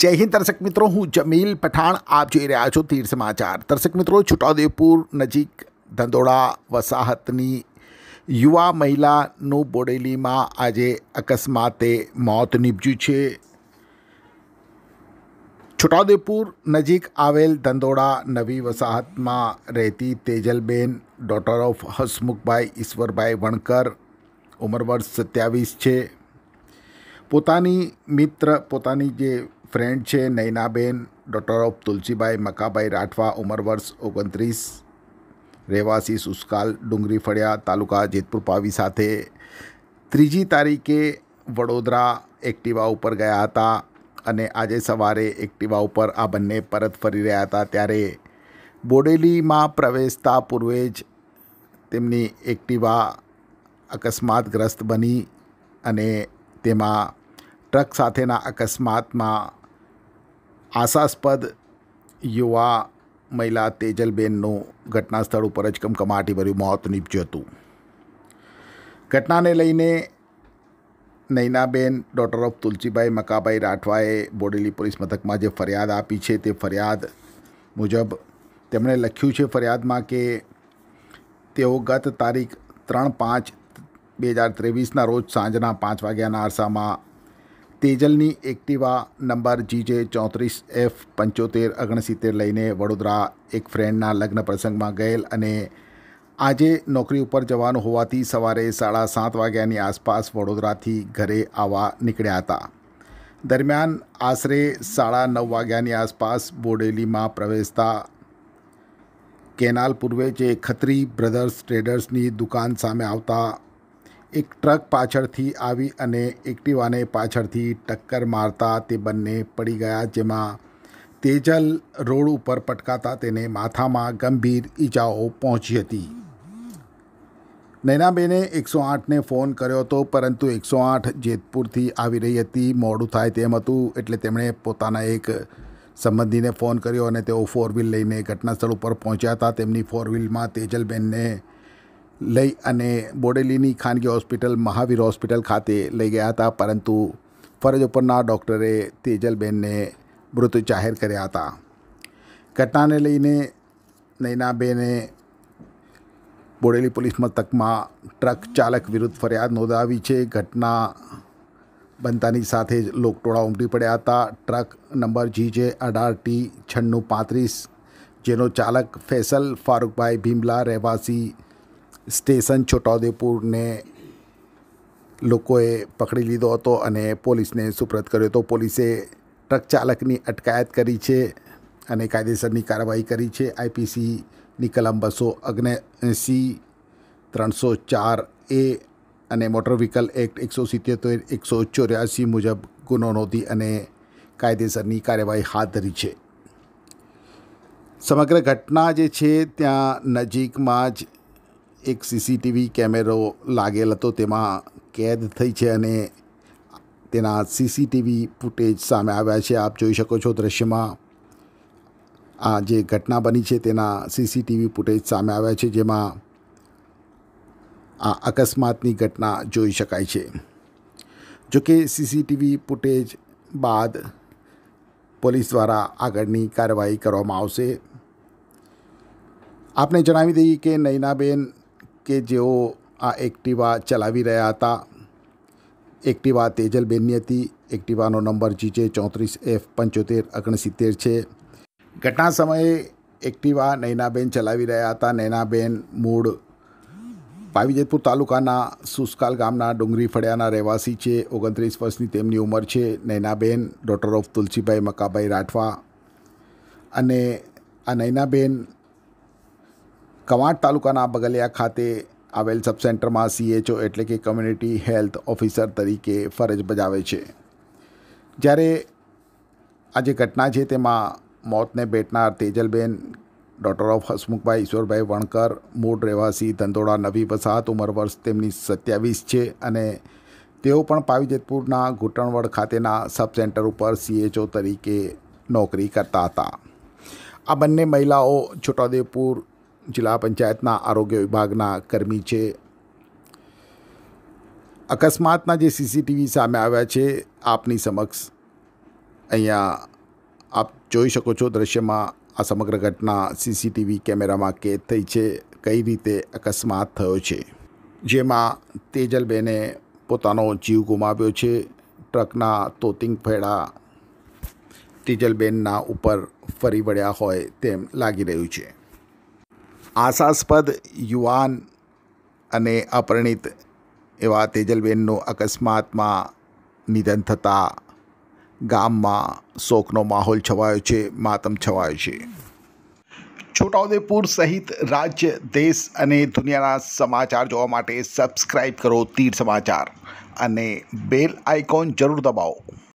જય હિન્દ દર્શક મિત્રો હું જમીલ પઠાણ આપ જોઈ રહ્યા છો તીર સમાચાર દર્શક મિત્રો છોટાઉદેપુર નજીક ધંધોળા વસાહતની યુવા મહિલાનું બોડેલીમાં આજે અકસ્માતે મોત નીપજ્યું છે છોટાઉદેપુર નજીક આવેલ ધંધોળા નવી વસાહતમાં રહેતી તેજલબેન ડોટર ઓફ હસમુખભાઈ ઈશ્વરભાઈ વણકર ઉંમર વર્ષ સત્યાવીસ છે પોતાની મિત્ર પોતાની જે ફ્રેન્ડ છે નૈનાબેન ડૉક્ટર ઓફ તુલસીભાઈ મકાભાઈ રાઠવા ઉંમર વર્ષ ઓગણત્રીસ રહેવાસી સુસ્કાલ ડુંગરી ફળિયા તાલુકા જેતપુર પાવી સાથે ત્રીજી તારીખે વડોદરા એક્ટિવા ઉપર ગયા હતા અને આજે સવારે એક્ટિવા ઉપર આ બંને પરત ફરી રહ્યા હતા ત્યારે બોડેલીમાં પ્રવેશતા પૂર્વે જ તેમની એક્ટિવા અકસ્માતગ્રસ્ત બની અને તેમાં ટ્રક સાથેના અકસ્માતમાં આશાસ્પદ યુવા મહિલા તેજલબેનનું ઘટના સ્થળ ઉપર જ કમકમાટીભર્યું મોત નીપજ્યું હતું ઘટનાને લઈને નૈનાબેન ડોટર ઓફ તુલસીભાઈ મકાભાઈ રાઠવાએ બોડેલી પોલીસ મથકમાં જે ફરિયાદ આપી છે તે ફરિયાદ મુજબ તેમણે લખ્યું છે ફરિયાદમાં કે તેઓ ગત તારીખ ત્રણ પાંચ બે હજાર ત્રેવીસના રોજ સાંજના પાંચ વાગ્યાના આરસામાં તેજલની એક્ટિવા નંબર જીજે ચોત્રીસ એફ પંચોતેર ઓગણસિત્તેર લઈને વડોદરા એક ફ્રેન્ડના લગ્ન પ્રસંગમાં ગયેલ અને આજે નોકરી ઉપર જવાનું હોવાથી સવારે સાડા સાત વાગ્યાની આસપાસ વડોદરાથી ઘરે આવવા નીકળ્યા હતા દરમિયાન આશરે સાડા નવ વાગ્યાની આસપાસ બોડેલીમાં પ્રવેશતા કેનાલ પૂર્વે જે ખત્રી બ્રધર્સ ટ્રેડર્સની દુકાન સામે આવતા એક ટ્રક પાછળથી આવી અને એક્ટિવાને પાછળથી ટક્કર મારતા તે બંને પડી ગયા જેમાં તેજલ રોડ ઉપર પટકાતા તેને માથામાં ગંભીર ઈજાઓ પહોંચી હતી નૈનાબેને એકસો આઠને ફોન કર્યો હતો પરંતુ એકસો આઠ જેતપુરથી આવી રહી હતી મોડું થાય તેમ હતું એટલે તેમણે પોતાના એક સંબંધીને ફોન કર્યો અને તેઓ ફોર વ્હીલ લઈને ઘટનાસ્થળ ઉપર પહોંચ્યા હતા તેમની ફોર વ્હીલમાં તેજલબેનને લઈ અને બોડેલીની ખાનગી હોસ્પિટલ મહાવીર હોસ્પિટલ ખાતે લઈ ગયા હતા પરંતુ ફરજ ઉપરના ડૉક્ટરે તેજલબેનને મૃત જાહેર કર્યા હતા ઘટનાને લઈને નૈનાબેને બોડેલી પોલીસ મથકમાં ટ્રક ચાલક વિરુદ્ધ ફરિયાદ નોંધાવી છે ઘટના બનતાની સાથે જ લોકટોળા ઉમટી પડ્યા હતા ટ્રક નંબર જી જે અઢાર ટી છન્નું પાંત્રીસ જેનો ચાલક ફેસલ ફારૂકભાઈ ભીમલા રહેવાસી સ્ટેશન છોટાઉદેપુરને લોકોએ પકડી લીધો હતો અને પોલીસને સુપ્રત કર્યો હતો પોલીસે ટ્રક ચાલકની અટકાયત કરી છે અને કાયદેસરની કાર્યવાહી કરી છે આઈપીસીની કલમ બસો અગ્ન એંસી ત્રણસો ચાર એ અને મોટર વ્હીકલ એક્ટ એકસો સિત્યોતેર એકસો ચોર્યાસી મુજબ ગુનો નોંધી અને કાયદેસરની કાર્યવાહી હાથ ધરી છે સમગ્ર ઘટના જે છે ત્યાં નજીકમાં જ એક સીસીટીવી કેમેરો લાગેલ હતો તેમાં કેદ થઈ છે અને તેના સીસીટીવી ફૂટેજ સામે આવ્યા છે આપ જોઈ શકો છો દૃશ્યમાં આ જે ઘટના બની છે તેના સીસીટીવી ફૂટેજ સામે આવ્યા છે જેમાં આ અકસ્માતની ઘટના જોઈ શકાય છે જોકે સીસીટીવી ફૂટેજ બાદ પોલીસ દ્વારા આગળની કાર્યવાહી કરવામાં આવશે આપને જણાવી દઈએ કે નૈનાબેન કે જેઓ આ એક્ટિવા ચલાવી રહ્યા હતા એક્ટિવા તેજલબેનની હતી એક્ટિવાનો નંબર જે ચોત્રીસ એફ પંચોતેર ઓગણસિત્તેર છે ઘટના સમયે એક્ટિવા નૈનાબેન ચલાવી રહ્યા હતા નૈનાબેન મૂળ પાવીજેતપુર તાલુકાના સુસ્કાલ ગામના ડુંગરી ફળિયાના રહેવાસી છે ઓગણત્રીસ વર્ષની તેમની ઉંમર છે નૈનાબેન ડોટર ઓફ તુલસીભાઈ મકાભાઈ રાઠવા અને આ નૈનાબેન કવાંટ તાલુકાના બગલિયા ખાતે આવેલ સબસેન્ટરમાં સીએચઓ એટલે કે કમ્યુનિટી હેલ્થ ઓફિસર તરીકે ફરજ બજાવે છે જ્યારે આ જે ઘટના છે તેમાં મોતને ભેટનાર તેજલબેન ડૉક્ટર ઓફ હસમુખભાઈ ઈશ્વરભાઈ વણકર મૂળ રહેવાસી ધંધોળા નવી વસાહત ઉંમર વર્ષ તેમની સત્યાવીસ છે અને તેઓ પણ પાવીજેતપુરના ઘૂંટણવડ ખાતેના સબસેન્ટર ઉપર સીએચઓ તરીકે નોકરી કરતા હતા આ બંને મહિલાઓ છોટાઉદેપુર જિલ્લા પંચાયતના આરોગ્ય વિભાગના કર્મી છે અકસ્માતના જે સીસીટીવી સામે આવ્યા છે આપની સમક્ષ અહીંયા આપ જોઈ શકો છો દૃશ્યમાં આ સમગ્ર ઘટના સીસીટીવી કેમેરામાં કેદ થઈ છે કઈ રીતે અકસ્માત થયો છે જેમાં તેજલબેને પોતાનો જીવ ગુમાવ્યો છે ટ્રકના તોતિંગ ફેડા તેજલબેનના ઉપર ફરી વળ્યા હોય તેમ લાગી રહ્યું છે આશાસ્પદ યુવાન અને અપરિણિત એવા તેજલબેનનું અકસ્માતમાં નિધન થતાં ગામમાં શોકનો માહોલ છવાયો છે માતમ છવાયો છે છોટાઉદેપુર સહિત રાજ્ય દેશ અને દુનિયાના સમાચાર જોવા માટે સબસ્ક્રાઈબ કરો તીર સમાચાર અને બેલ આઇકોન જરૂર દબાવો